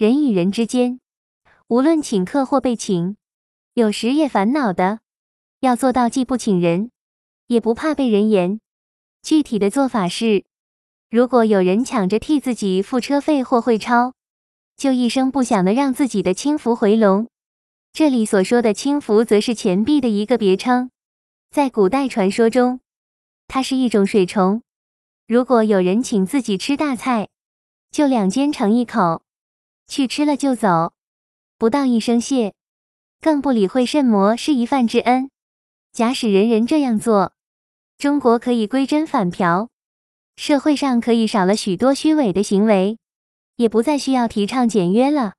人与人之间，无论请客或被请，有时也烦恼的。要做到既不请人，也不怕被人言。具体的做法是，如果有人抢着替自己付车费或汇钞，就一声不响的让自己的轻浮回笼。这里所说的轻浮，则是钱币的一个别称。在古代传说中，它是一种水虫。如果有人请自己吃大菜，就两肩尝一口。去吃了就走，不道一声谢，更不理会圣魔是一饭之恩。假使人人这样做，中国可以归真反朴，社会上可以少了许多虚伪的行为，也不再需要提倡简约了。